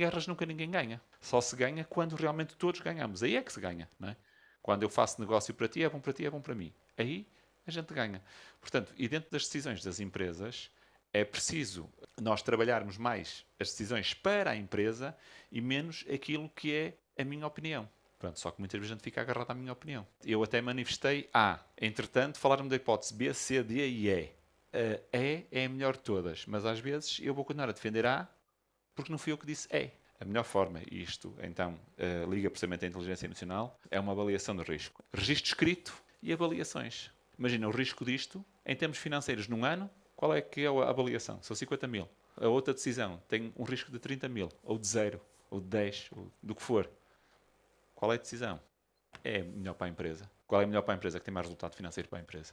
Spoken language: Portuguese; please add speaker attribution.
Speaker 1: guerras nunca ninguém ganha. Só se ganha quando realmente todos ganhamos. Aí é que se ganha, não é? Quando eu faço negócio para ti, é bom para ti, é bom para mim. Aí a gente ganha. Portanto, e dentro das decisões das empresas, é preciso nós trabalharmos mais as decisões para a empresa e menos aquilo que é a minha opinião. Pronto, só que muitas vezes a gente fica agarrado à minha opinião. Eu até manifestei A. Entretanto, falaram-me da hipótese B, C, D e E. E é a melhor de todas, mas às vezes eu vou continuar a defender A porque não fui eu que disse é. A melhor forma, e isto então eh, liga precisamente à inteligência emocional, é uma avaliação do risco. Registro escrito e avaliações. Imagina o risco disto, em termos financeiros, num ano, qual é que é a avaliação? São 50 mil. A outra decisão tem um risco de 30 mil, ou de zero, ou de 10, ou do que for. Qual é a decisão? É melhor para a empresa. Qual é melhor para a empresa? Que tem mais resultado financeiro para a empresa.